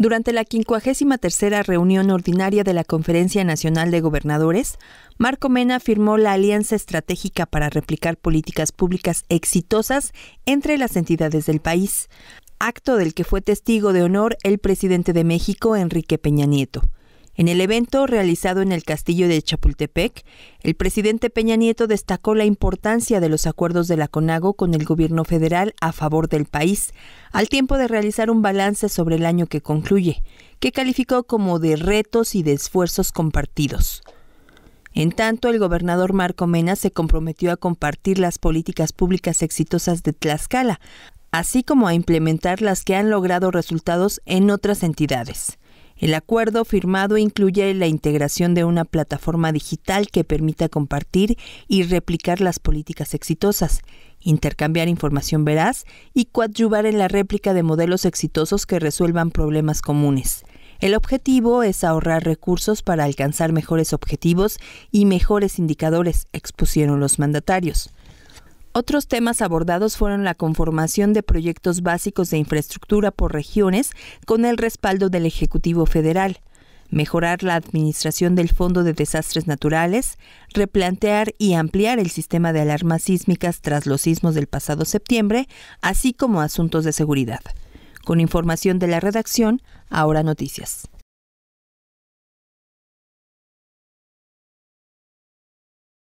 Durante la 53 reunión ordinaria de la Conferencia Nacional de Gobernadores, Marco Mena firmó la alianza estratégica para replicar políticas públicas exitosas entre las entidades del país, acto del que fue testigo de honor el presidente de México, Enrique Peña Nieto. En el evento realizado en el castillo de Chapultepec, el presidente Peña Nieto destacó la importancia de los acuerdos de la CONAGO con el gobierno federal a favor del país, al tiempo de realizar un balance sobre el año que concluye, que calificó como de retos y de esfuerzos compartidos. En tanto, el gobernador Marco Mena se comprometió a compartir las políticas públicas exitosas de Tlaxcala, así como a implementar las que han logrado resultados en otras entidades. El acuerdo firmado incluye la integración de una plataforma digital que permita compartir y replicar las políticas exitosas, intercambiar información veraz y coadyuvar en la réplica de modelos exitosos que resuelvan problemas comunes. El objetivo es ahorrar recursos para alcanzar mejores objetivos y mejores indicadores, expusieron los mandatarios. Otros temas abordados fueron la conformación de proyectos básicos de infraestructura por regiones con el respaldo del Ejecutivo Federal, mejorar la administración del Fondo de Desastres Naturales, replantear y ampliar el sistema de alarmas sísmicas tras los sismos del pasado septiembre, así como asuntos de seguridad. Con información de la redacción, ahora noticias.